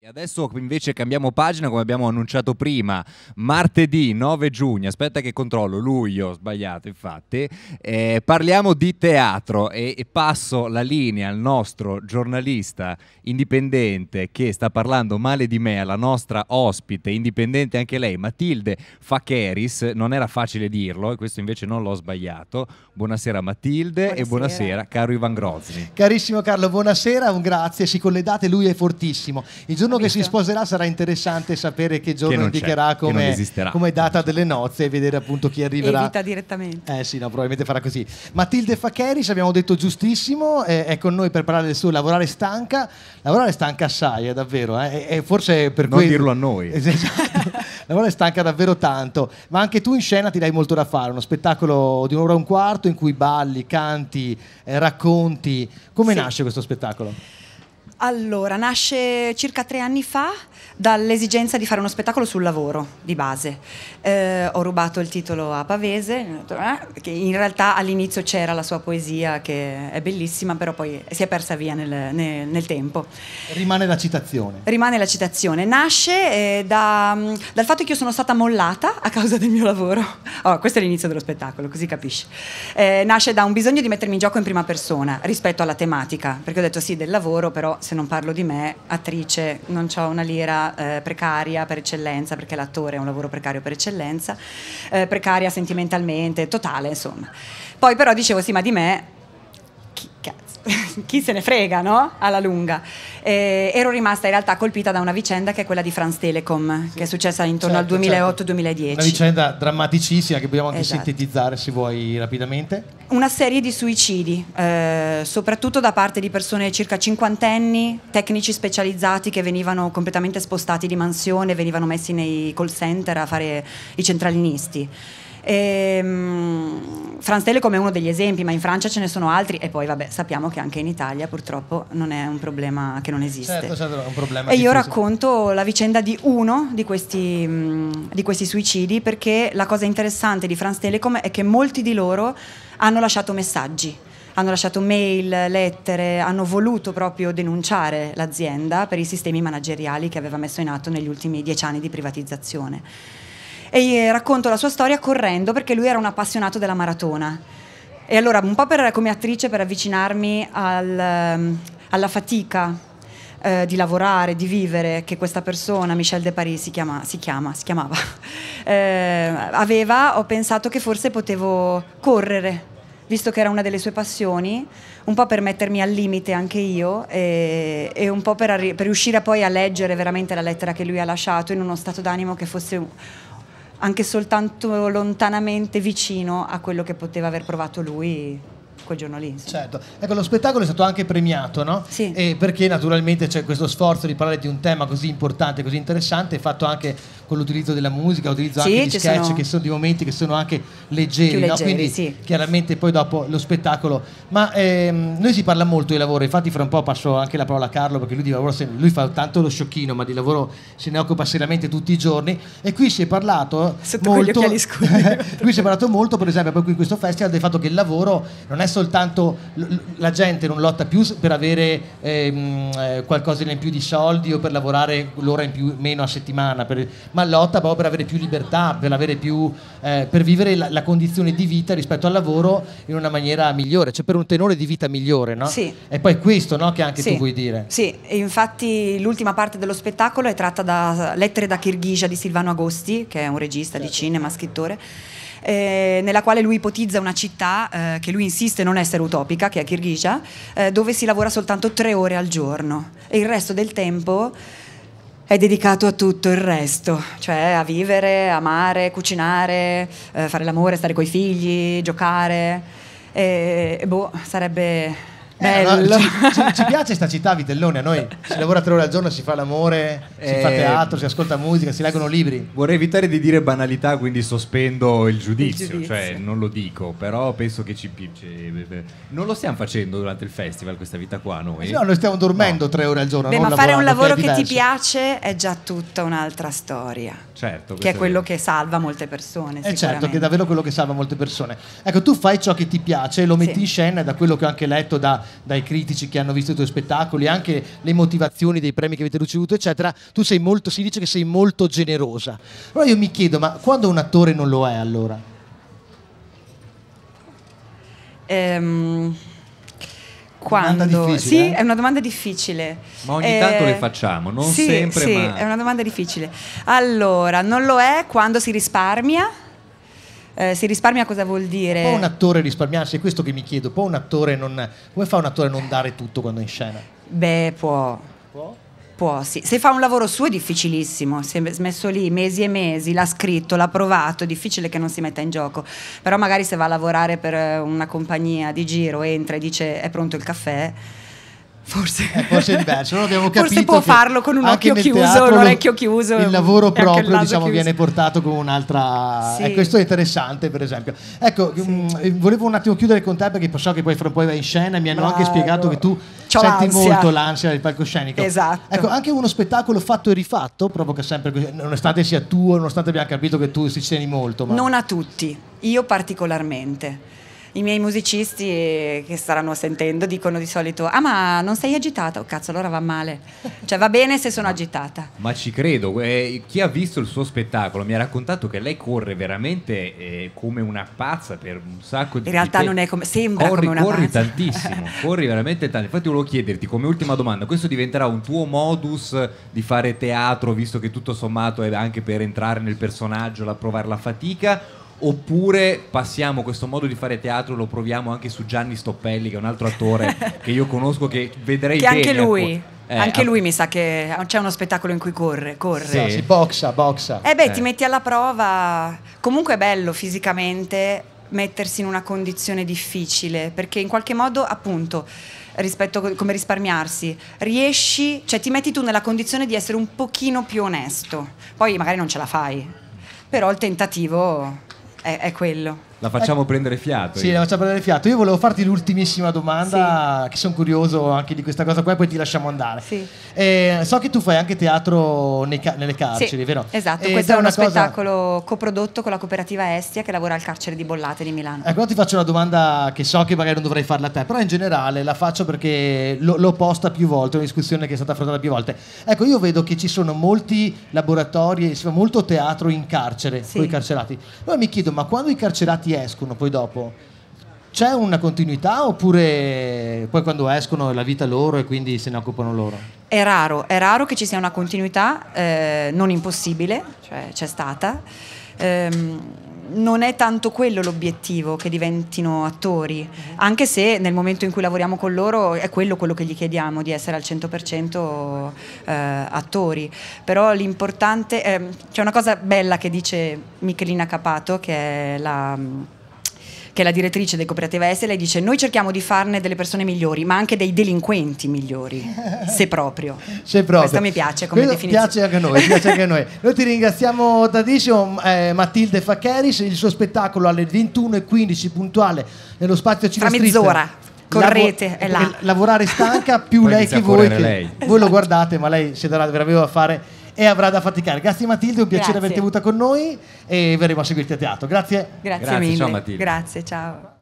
E adesso invece cambiamo pagina come abbiamo annunciato prima, martedì 9 giugno, aspetta che controllo, luglio, sbagliato infatti, eh, parliamo di teatro e, e, passo la linea al nostro giornalista indipendente che sta parlando male di me, alla nostra ospite indipendente anche lei, Matilde Facheris, non era facile dirlo e questo invece non l'ho sbagliato, buonasera Matilde buonasera. e buonasera caro Ivan Grozzi. Carissimo Carlo, buonasera, un grazie, si collegate, lui è fortissimo. Il giorno che si sposerà sarà interessante sapere che giorno che indicherà come, come, data delle nozze e vedere appunto chi arriverà. Evita direttamente. Eh sì, no, probabilmente farà così. Matilde Facheris, abbiamo detto giustissimo, è con noi per parlare del suo lavorare stanca. Lavorare stanca assai, è eh, davvero. Eh, e forse per non quel... dirlo a noi. Esatto. lavorare stanca davvero tanto. Ma anche tu in scena ti dai molto da fare. Uno spettacolo di un'ora e un quarto in cui balli, canti, eh, racconti. Come sì. nasce questo spettacolo? Allora, nasce circa tre anni fa dall'esigenza di fare uno spettacolo sul lavoro di base. Eh, ho rubato il titolo a Pavese, che in realtà all'inizio c'era la sua poesia che è bellissima, però poi si è persa via nel, nel, nel tempo. Rimane la citazione. Rimane la citazione. Nasce eh, da, mm, dal fatto che io sono stata mollata a causa del mio lavoro. Oh, questo è l'inizio dello spettacolo, così capisci. Eh, nasce da un bisogno di mettermi in gioco in prima persona rispetto alla tematica, perché ho detto sì del lavoro, però se non parlo di me, attrice, non ho una lira eh, precaria per eccellenza, perché l'attore è un lavoro precario per eccellenza, eh, precaria sentimentalmente, totale, insomma. Poi però dicevo, sì, ma di me chi se ne frega, no? Alla lunga. Eh, ero rimasta in realtà colpita da una vicenda che è quella di France Telecom, sì. che è successa intorno certo, al 2008-2010. Certo. Una vicenda drammaticissima che vogliamo anche esatto. sintetizzare se vuoi rapidamente. Una serie di suicidi, eh, soprattutto da parte di persone circa cinquantenni, tecnici specializzati che venivano completamente spostati di mansione, venivano messi nei call center a fare i centralinisti. Ehm, France Telecom è uno degli esempi, ma in Francia ce ne sono altri e poi vabbè, sappiamo che anche in Italia purtroppo non è un problema che non esiste. Certo, certo, è un problema. E diffuso. io racconto la vicenda di uno di questi, mm, di questi suicidi perché la cosa interessante di France Telecom è che molti di loro hanno lasciato messaggi hanno lasciato mail, lettere, hanno voluto proprio denunciare l'azienda per i sistemi manageriali che aveva messo in atto negli ultimi dieci anni di privatizzazione e racconto la sua storia correndo perché lui era un appassionato della maratona. E allora un po' per, come attrice per avvicinarmi al, ehm, alla fatica eh, di lavorare, di vivere, che questa persona, Michel De Paris, si, chiama, si, chiama, si chiamava, eh, aveva, ho pensato che forse potevo correre visto che era una delle sue passioni, un po' per mettermi al limite anche io e, e un po' per, per, riuscire poi a leggere veramente la lettera che lui ha lasciato in uno stato d'animo che fosse anche soltanto lontanamente vicino a quello che poteva aver provato lui quel giorno lì. Sì. Certo, ecco lo spettacolo è stato anche premiato, no? Sì. E perché naturalmente c'è questo sforzo di parlare di un tema così importante, così interessante, fatto anche con l'utilizzo della musica, utilizzo sì, anche di sketch sono... che sono di momenti che sono anche leggeri, leggeri no? quindi sì. chiaramente poi dopo lo spettacolo. Ma ehm, noi si parla molto di lavoro, infatti fra un po' passo anche la parola a Carlo perché lui di lavoro, lui fa tanto lo sciocchino, ma di lavoro se ne occupa seriamente tutti i giorni e qui si è parlato... Sotto molto, qui si è parlato molto, per esempio, proprio in questo festival del fatto che il lavoro non è solo soltanto la gente non lotta più per avere ehm, eh, qualcosa in più di soldi o per lavorare l'ora in più meno a settimana, per, ma lotta proprio per avere più libertà, per, avere più, eh, per vivere la, la, condizione di vita rispetto al lavoro in una maniera migliore, cioè per un tenore di vita migliore, no? Sì. E poi questo no, che anche sì. tu vuoi dire. Sì, e infatti l'ultima parte dello spettacolo è tratta da Lettere da Kirghisa di Silvano Agosti, che è un regista certo. di cinema, scrittore eh, nella quale lui ipotizza una città eh, che lui insiste non essere utopica, che è Kirghizia, eh, dove si lavora soltanto tre ore al giorno e il resto del tempo è dedicato a tutto il resto, cioè a vivere, amare, cucinare, eh, fare l'amore, stare coi figli, giocare. E, boh, sarebbe Bello. Eh, no, ci, ci, piace questa città Vitellone, a noi si lavora tre ore al giorno, si fa l'amore, eh, si fa eh, teatro, si ascolta musica, si leggono libri. Vorrei evitare di dire banalità, quindi sospendo il giudizio, il giudizio. cioè non lo dico, però penso che ci, ci... Non lo stiamo facendo durante il festival questa vita qua noi. Eh no, noi stiamo dormendo no. tre ore al giorno. Beh, ma fare un lavoro che, che ti piace è già tutta un'altra storia. Certo. Che è quello è... che salva molte persone. È eh, certo, che è davvero quello che salva molte persone. Ecco, tu fai ciò che ti piace, lo metti sì. in scena, da quello che ho anche letto da dai critici che hanno visto i tuoi spettacoli, anche le motivazioni dei premi che avete ricevuto, eccetera, tu sei molto, si dice che sei molto generosa. Allora io mi chiedo, ma quando un attore non lo è allora? Ehm... Quando? Sì, eh? è una domanda difficile. Ma ogni eh, tanto le eh, facciamo, non sì, sempre. Sì, ma... è una domanda difficile. Allora, non lo è quando si risparmia eh, si risparmia cosa vuol dire? Può un attore risparmiarsi? È questo che mi chiedo. Può un attore non... Come fa un attore a non dare tutto quando è in scena? Beh, può. Può? Può, sì. Se fa un lavoro suo è difficilissimo, si è messo lì mesi e mesi, l'ha scritto, l'ha provato, è difficile che non si metta in gioco. Però magari se va a lavorare per una compagnia di giro, entra e dice è pronto il caffè, eh, forse. È forse diverso. Allora abbiamo capito forse può farlo con un occhio chiuso, un orecchio chiuso. Il lavoro proprio diciamo, viene portato con un'altra... Sì. Eh, questo è interessante per esempio. Ecco, sì. mh, mm, eh, volevo un attimo chiudere con te perché so che poi fra un po' vai in scena e mi hanno Bravo. anche spiegato che tu C'ho senti l'ansia. molto l'ansia del palcoscenico. Esatto. Ecco, anche uno spettacolo fatto e rifatto proprio che sempre nonostante sia tuo, nonostante abbiamo capito che tu ci tieni molto. Ma... Non a tutti, io particolarmente i miei musicisti eh, che staranno sentendo dicono di solito ah ma non sei agitata? Oh cazzo allora va male, cioè va bene se sono ma, agitata. Ma ci credo, eh, chi ha visto il suo spettacolo mi ha raccontato che lei corre veramente eh, come una pazza per un sacco di... In realtà non è come, sembra corri, come una corri pazza. Corri tantissimo, corri veramente tanto, infatti volevo chiederti come ultima domanda, questo diventerà un tuo modus di fare teatro visto che tutto sommato è anche per entrare nel personaggio, la provare la fatica? oppure passiamo questo modo di fare teatro lo proviamo anche su Gianni Stoppelli che è un altro attore che io conosco che vedrei che anche lui ecco. eh, anche lui mi sa che c'è uno spettacolo in cui corre, corre. Sì, no, boxa, boxa. Eh beh, eh. ti metti alla prova. Comunque è bello fisicamente mettersi in una condizione difficile, perché in qualche modo, appunto, rispetto a come risparmiarsi, riesci, cioè ti metti tu nella condizione di essere un pochino più onesto. Poi magari non ce la fai, però il tentativo è, è quello. La facciamo eh, prendere fiato. Sì, io. la facciamo prendere fiato. Io volevo farti l'ultimissima domanda, sì. che sono curioso anche di questa cosa qua, e poi ti lasciamo andare. Sì. Eh, so che tu fai anche teatro ca- nelle carceri, sì, vero? Esatto, eh, questo è uno cosa... spettacolo coprodotto con la cooperativa Estia che lavora al carcere di Bollate di Milano. Ecco, ti faccio una domanda che so che magari non dovrei farla a te, però in generale la faccio perché l- l'ho posta più volte, è una discussione che è stata affrontata più volte. Ecco, io vedo che ci sono molti laboratori, si fa molto teatro in carcere, sì. con i carcerati. Allora mi chiedo, ma quando i carcerati cantanti escono poi dopo, c'è una continuità oppure poi quando escono è la vita loro e quindi se ne occupano loro? È raro, è raro che ci sia una continuità, eh, non impossibile, cioè c'è stata. Ehm, non è tanto quello l'obiettivo che diventino attori, mm-hmm. anche se nel momento in cui lavoriamo con loro è quello quello che gli chiediamo, di essere al 100% eh, attori. Però l'importante, eh, c'è una cosa bella che dice Michelina Capato, che è la che è la direttrice dei Cooperativa S, lei dice noi cerchiamo di farne delle persone migliori, ma anche dei delinquenti migliori, se proprio. Se proprio. Questo mi piace come Quello definizione. Piace anche, noi, piace anche noi, noi. ti ringraziamo tantissimo eh, Matilde Faccheris, il suo spettacolo alle 21.15 puntuale nello spazio Cine Tra mezz'ora correte Lavo- è eh, là. lavorare stanca più lei che voi che lei. voi esatto. lo guardate ma lei si darà davvero a fare e avrà da faticare. Grazie Matilde, un piacere Grazie. averti avuta con noi e verremo a seguirti a teatro. Grazie. Grazie, Grazie mille. Ciao Matilde. Grazie, ciao.